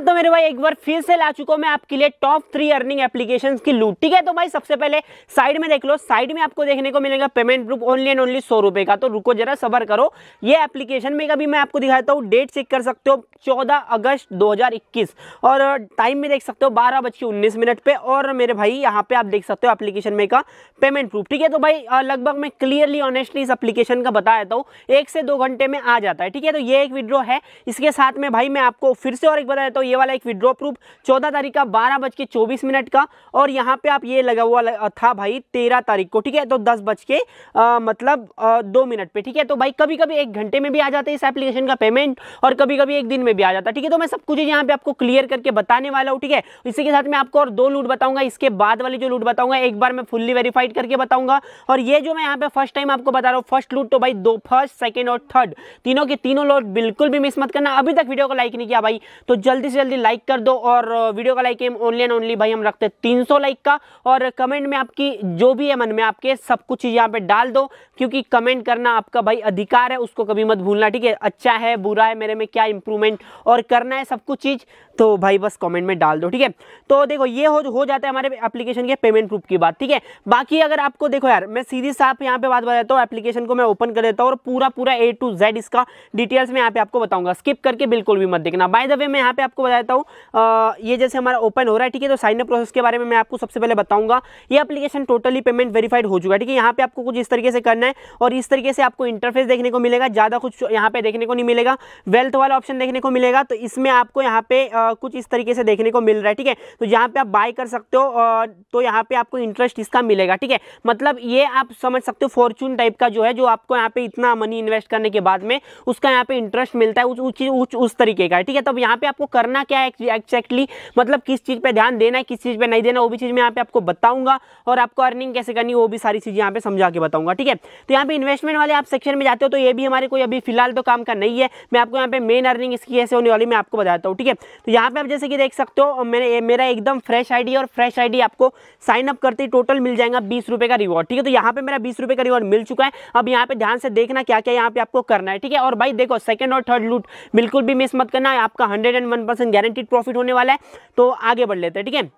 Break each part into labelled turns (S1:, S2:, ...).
S1: साथ तो मेरे भाई एक बार फिर से ला चुका हूँ मैं आपके लिए टॉप थ्री अर्निंग एप्लीकेशन की लूट ठीक है तो भाई सबसे पहले साइड में देख लो साइड में आपको देखने को मिलेगा payment proof only and only सौ रुपए का तो रुको जरा सबर करो ये एप्लीकेशन में कभी मैं आपको दिखाता हूँ डेट चेक कर सकते हो 14 अगस्त 2021 और टाइम में देख सकते हो बारह बज के उन्नीस मिनट पे और मेरे भाई यहाँ पे आप देख सकते हो एप्लीकेशन में का पेमेंट प्रूफ ठीक है तो भाई लगभग मैं क्लियरली ऑनेस्टली इस एप्लीकेशन का बता देता हूँ एक से दो घंटे में आ जाता है ठीक है तो ये एक विड्रॉ है इसके साथ में भाई मैं आपको फिर से और एक बता देता हूँ ये वाला एक विड्रॉ प्रूफ चौदह तारीख का बारह बज के चौबीस मिनट का और यहाँ पे आप ये लगा हुआ था भाई तेरह तारीख को ठीक है तो दस बज के आ, मतलब आ, दो मिनट पे ठीक है तो भाई कभी कभी एक घंटे में भी आ जाते हैं इस एप्लीकेशन का पेमेंट और कभी कभी एक दिन में में भी आ जाता है ठीक है तो मैं सब कुछ यहाँ पे आपको क्लियर करके बताने वाला हूँ ठीक है इसी के साथ मैं आपको और दो लूट बताऊंगा इसके बाद वाली जो लूट बताऊंगा एक बार मैं फुल्ली वेरीफाइड करके बताऊंगा और ये जो मैं यहाँ पे फर्स्ट टाइम आपको बता रहा हूँ फर्स्ट लूट तो भाई दो फर्स्ट सेकेंड और थर्ड तीनों के तीनों लूट बिल्कुल भी मिस मत करना अभी तक वीडियो को लाइक नहीं किया भाई तो जल्दी से जल्दी लाइक कर दो और वीडियो का लाइक ओनली एंड ओनली भाई हम रखते हैं तीन लाइक का और कमेंट में आपकी जो भी है मन में आपके सब कुछ यहाँ पे डाल दो क्योंकि कमेंट करना आपका भाई अधिकार है उसको कभी मत भूलना ठीक है अच्छा है बुरा है मेरे में क्या इंप्रूवमेंट और करना है सब कुछ चीज़ तो भाई बस कमेंट में डाल दो ठीक है तो देखो ये हो हो जाता है हमारे एप्लीकेशन के पेमेंट प्रूफ की बात ठीक है बाकी अगर आपको देखो यार मैं सीधी साफ यहाँ पे बात बताता हूँ एप्लीकेशन को मैं ओपन कर देता हूँ और पूरा पूरा ए टू जेड इसका डिटेल्स में यहाँ पे आपको बताऊंगा स्किप करके बिल्कुल भी मत देखना बाय द वे मैं यहाँ पे आपको बताता हूँ ये जैसे हमारा ओपन हो रहा है ठीक है तो साइन अप प्रोसेस के बारे में मैं आपको सबसे पहले बताऊंगा ये एप्लीकेशन टोटली पेमेंट वेरीफाइड हो चुका है ठीक है यहाँ पे आपको कुछ इस तरीके से करना है और इस तरीके से आपको इंटरफेस देखने को मिलेगा ज़्यादा कुछ यहाँ पे देखने को नहीं मिलेगा वेल्थ वाला ऑप्शन देखने को मिलेगा तो इसमें आपको यहाँ पे कुछ इस तरीके से देखने को मिल रहा है ठीक है तो यहाँ पे आप बाय कर सकते हो तो यहाँ पे आपको इंटरेस्ट इसका मिलेगा ठीक है मतलब ये आप समझ सकते हो फॉर्चून टाइप का जो है जो आपको यहाँ पे इतना मनी इन्वेस्ट करने के बाद में उसका यहाँ पे इंटरेस्ट मिलता है उस उस, उस, उस तरीके का ठीक है तब तो यहाँ पे आपको करना क्या है एक्जैक्टली मतलब किस चीज़ पर ध्यान देना है किस चीज़ पर नहीं देना वो भी चीज़ मैं यहाँ पे आपको बताऊंगा और आपको अर्निंग कैसे करनी वो भी सारी चीज़ यहाँ पे समझा के बताऊंगा ठीक है तो यहाँ पे इन्वेस्टमेंट वाले आप सेक्शन में जाते हो तो ये भी हमारे कोई अभी फिलहाल तो काम का नहीं है मैं आपको यहाँ पे मेन अर्निंग इसकी कैसे होने वाली मैं आपको बताता हूँ ठीक है तो यहाँ पे आप जैसे कि देख सकते हो मैंने मेरा एकदम फ्रेश आईडी और फ्रेश आईडी आपको साइन अप करते ही टोटल मिल जाएगा बीस रुपये का रिवॉर्ड ठीक है तो यहाँ पे मेरा बीस रुपये का रिवॉर्ड मिल चुका है अब यहाँ पे ध्यान से देखना क्या क्या यहाँ पे आपको करना है ठीक है और भाई देखो सेकंड और थर्ड लूट बिल्कुल भी मिस मत करना है आपका hundred and one percent guaranteed profit होने वाला है तो आगे बढ़ लेते हैं ठीक है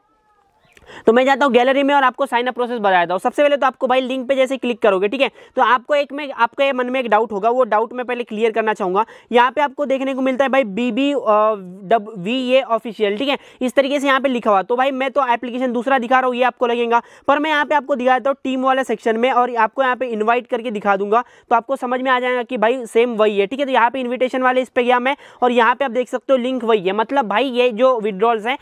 S1: तो मैं जाता हूँ गैलरी में और आपको साइन अप प्रोसेस बताया हूँ सबसे पहले तो आपको भाई लिंक पे जैसे क्लिक करोगे ठीक है तो आपको एक में आपके मन में एक डाउट होगा वो डाउट मैं पहले क्लियर करना चाहूंगा यहाँ पे आपको देखने को मिलता है भाई B B dub V A official ठीक है इस तरीके से यहाँ पे लिखा हुआ तो भाई मैं तो एप्लीकेशन दूसरा दिखा रहा हूँ ये आपको लगेगा पर मैं यहाँ पे आपको दिखा देता हूँ टीम वाले सेक्शन में और आपको यहाँ पे इन्वाइट करके दिखा दूंगा तो आपको समझ में आ जाएगा कि भाई सेम वही है ठीक है तो यहाँ पे इन्विटेशन वाले इस पर गया मैं और यहाँ पे आप देख सकते हो लिंक वही है मतलब भाई ये जो विड्रॉल्स हैं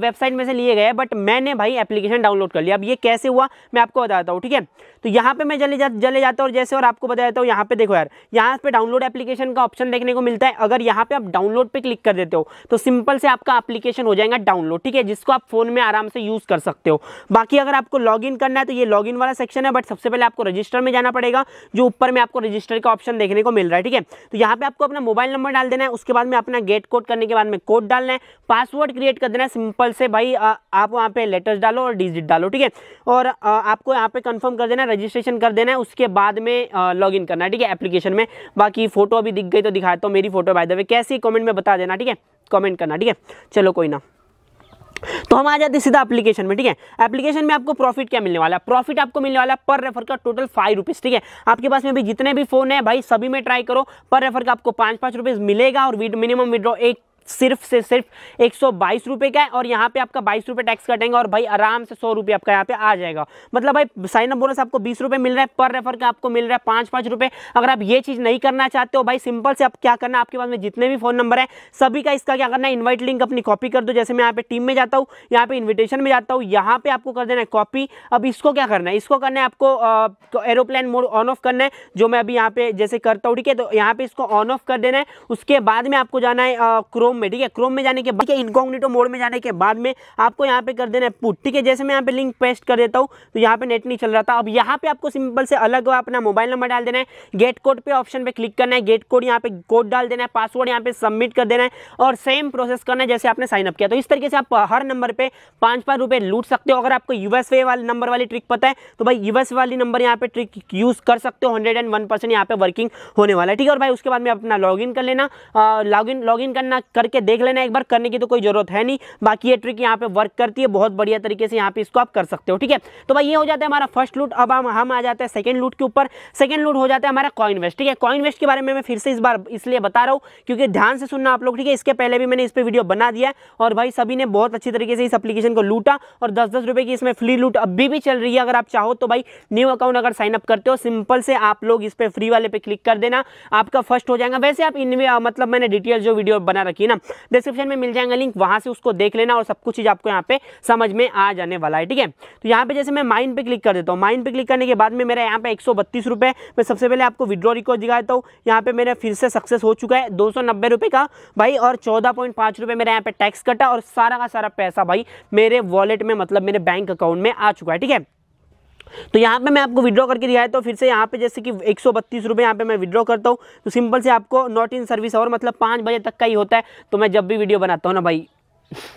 S1: वेबसाइट में से लिए गए बट मैंने भाई एप्लीकेशन डाउनलोड कर लिया अब ये कैसे हुआ मैं आपको बताता हूँ ठीक है तो यहाँ पे मैं जले जा जले जाता हूँ जैसे और आपको देता हूँ यहाँ पे देखो यार यहाँ पे डाउनलोड एप्लीकेशन का ऑप्शन देखने को मिलता है अगर यहाँ पे आप डाउनलोड पे क्लिक कर देते हो तो सिंपल से आपका एप्लीकेशन हो जाएगा डाउनलोड ठीक है जिसको आप फोन में आराम से यूज कर सकते हो बाकी अगर आपको लॉग करना है तो ये लॉग वाला सेक्शन है बट सबसे पहले आपको रजिस्टर में जाना पड़ेगा जो ऊपर में आपको रजिस्टर का ऑप्शन देखने को मिल रहा है ठीक है तो यहाँ पर आपको अपना मोबाइल नंबर डाल देना है उसके बाद में अपना गेट कोड करने के बाद में कोड डालना है पासवर्ड क्रिएट कर देना है सिंपल से भाई आप वहाँ पे लेटर एड्रेस डालो और डिजिट डालो ठीक है और आपको यहाँ पे कंफर्म कर देना रजिस्ट्रेशन कर देना है उसके बाद में लॉग इन करना है ठीक है एप्लीकेशन में बाकी फोटो अभी दिख गई तो दिखाता हूँ मेरी फोटो बाय द वे कैसी कॉमेंट में बता देना ठीक है कॉमेंट करना ठीक है चलो कोई ना तो हम आ जाते हैं सीधा एप्लीकेशन में ठीक है एप्लीकेशन में आपको प्रॉफिट क्या मिलने वाला है प्रॉफिट आपको मिलने वाला है पर रेफर का टोटल फाइव रुपीज़ ठीक है आपके पास में भी जितने भी फोन है भाई सभी में ट्राई करो पर रेफर का आपको पांच पांच रुपीज़ मिलेगा और मिनिमम विड्रॉ एक सिर्फ से सिर्फ एक सौ बाईस रुपये का है और यहाँ पे आपका बाईस रुपये टैक्स कटेंगे और भाई आराम से सौ रुपये आपका यहाँ पे आ जाएगा मतलब भाई साइन अप बोनस आपको बीस रुपये मिल रहा है पर रेफर का आपको मिल रहा है पाँच पाँच रुपये अगर आप ये चीज़ नहीं करना चाहते हो भाई सिंपल से आप क्या करना आपके पास में जितने भी फोन नंबर है सभी का इसका क्या करना है इन्वाइट लिंक अपनी कॉपी कर दो जैसे मैं यहाँ पे टीम में जाता हूँ यहाँ पे इन्विटेशन में जाता हूँ यहाँ पे आपको कर देना है कॉपी अब इसको क्या करना है इसको करना है आपको एरोप्लेन मोड ऑन ऑफ करना है जो मैं अभी यहाँ पे जैसे करता हूँ ठीक है तो यहाँ पे इसको ऑन ऑफ कर देना है उसके बाद में आपको जाना है क्रोम क्रोम में ठीक है क्रोम में जाने के बाद इनकॉग्निटो मोड में जाने के बाद में आपको यहाँ पे कर देना है पुट ठीक है जैसे मैं यहाँ पे लिंक पेस्ट कर देता हूँ तो यहाँ पे नेट नहीं चल रहा था अब यहाँ पे आपको सिंपल से अलग अपना मोबाइल नंबर डाल देना है गेट कोड पे ऑप्शन पे क्लिक करना है गेट कोड यहाँ पे कोड डाल देना है पासवर्ड यहाँ पे सबमिट कर देना है और सेम प्रोसेस करना है जैसे आपने साइनअप किया तो इस तरीके से आप हर नंबर पर पाँच पाँच रुपये लूट सकते हो अगर आपको यूएस वाले नंबर वाली ट्रिक पता है तो भाई यूएस वाली नंबर यहाँ पे ट्रिक यूज़ कर सकते हो हंड्रेड एंड वन परसेंट यहाँ पे वर्किंग होने वाला है ठीक है और भाई उसके बाद में अपना लॉग कर लेना लॉग इन करना कर करके देख लेना एक बार करने की तो कोई जरूरत है नहीं बाकी ये ट्रिक यहाँ पे वर्क करती है बहुत बढ़िया तरीके से यहाँ पे इसको आप कर सकते हो ठीक है तो भाई ये हो जाता है हमारा फर्स्ट लूट अब हम हम आ जाते हैं सेकंड लूट के ऊपर सेकंड लूट हो जाता है हमारा कॉइन वेस्ट ठीक है कॉइन वेस्ट के बारे में मैं फिर से इस बार इसलिए बता रहा हूँ क्योंकि ध्यान से सुनना आप लोग ठीक है इसके पहले भी मैंने इस पर वीडियो बना दिया और भाई सभी ने बहुत अच्छी तरीके से इस अपलीकेशन को लूटा और दस दस रुपये की इसमें फ्री लूट अभी भी चल रही है अगर आप चाहो तो भाई न्यू अकाउंट अगर साइनअप करते हो सिंपल से आप लोग इस पर फ्री वाले पे क्लिक कर देना आपका फर्स्ट हो जाएगा वैसे आप इनमें मतलब मैंने डिटेल जो वीडियो बना रखी ना ना डिस्क्रिप्शन में मिल जाएगा लिंक वहां से उसको देख लेना और सब कुछ चीज़ आपको यहाँ पे समझ में आ जाने वाला है ठीक है तो यहाँ पे जैसे मैं माइन पे क्लिक कर देता हूँ माइन पे क्लिक करने के बाद में मेरा यहाँ पे एक मैं सबसे पहले आपको विड्रॉ रिकॉर्ड दिखा देता हूँ यहाँ पे मेरा फिर से सक्सेस हो चुका है दो का भाई और चौदह मेरा यहाँ पे टैक्स कटा और सारा का सारा पैसा भाई मेरे वॉलेट में मतलब मेरे बैंक अकाउंट में आ चुका है ठीक है तो यहाँ पे मैं आपको विड्रॉ करके दिया है तो फिर से यहाँ पे जैसे कि एक सौ बत्तीस रुपये यहाँ पे मैं विड्रॉ करता हूँ तो सिंपल से आपको नॉट इन सर्विस और मतलब पाँच बजे तक का ही होता है तो मैं जब भी वीडियो बनाता हूँ ना भाई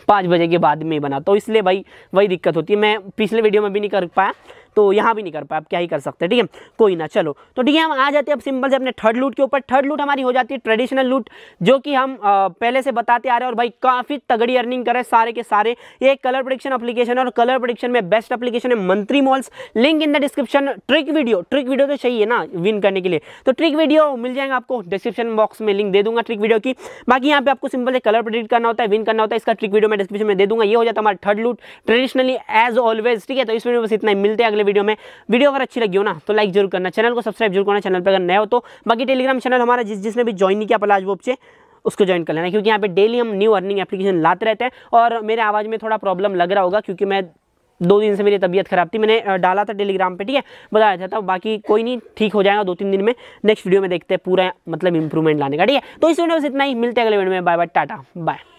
S1: पाँच बजे के बाद में ही बनाता हूँ इसलिए भाई वही दिक्कत होती है मैं पिछले वीडियो में भी नहीं कर पाया तो यहाँ भी नहीं कर पाए आप क्या ही कर सकते ठीक है कोई ना चलो तो ठीक है हम आ जाते हैं अब सिंपल से अपने थर्ड लूट के ऊपर थर्ड लूट हमारी हो जाती है ट्रेडिशनल लूट जो कि हम पहले से बताते आ रहे हैं और भाई काफ़ी तगड़ी अर्निंग कर रहे हैं सारे के सारे ये कलर प्रोडिक्शन अपलीकेशन और कलर प्रोडिक्शन में बेस्ट अपलीकेशन है Mantri malls link in the description trick video trick video तो चाहिए ना विन करने के लिए तो ट्रिक वीडियो मिल जाएगा आपको डिस्क्रिप्शन बॉक्स में लिंक दे दूंगा ट्रिक वीडियो की बाकी यहाँ पे आपको सिंपल से कलर प्रोडिक्ट करना होता है विन करना होता है इसका ट्रिक वीडियो मैं डिस्क्रिप्शन में दे दूंगा ये हो जाता है हमारा थर्ड लूट ट्रेडिशनली एज ऑलवेज ठीक है तो इस वीडियो बस इतना मिलते हैं अगले वीडियो में वीडियो अगर अच्छी लगी हो ना तो लाइक जरूर करना चैनल को सब्सक्राइब जरूर करना चैनल पर अगर नया हो तो बाकी टेलीग्राम चैनल हमारा जिस जिसने भी ज्वाइन नहीं किया पलाज बोपचे उसको ज्वाइन कर लेना क्योंकि यहाँ पे डेली हम न्यू अर्निंग एप्लीकेशन लाते रहते हैं और मेरे आवाज़ में थोड़ा प्रॉब्लम लग रहा होगा क्योंकि मैं दो दिन से मेरी तबीयत खराब थी मैंने डाला था टेलीग्राम पे ठीक है बताया था, बाकी कोई नहीं ठीक हो जाएगा दो तीन दिन में नेक्स्ट वीडियो में देखते हैं पूरा मतलब इंप्रूवमेंट लाने का ठीक है तो इस वीडियो में इतना ही मिलते हैं अगले वीडियो में बाय बाय टाटा बाय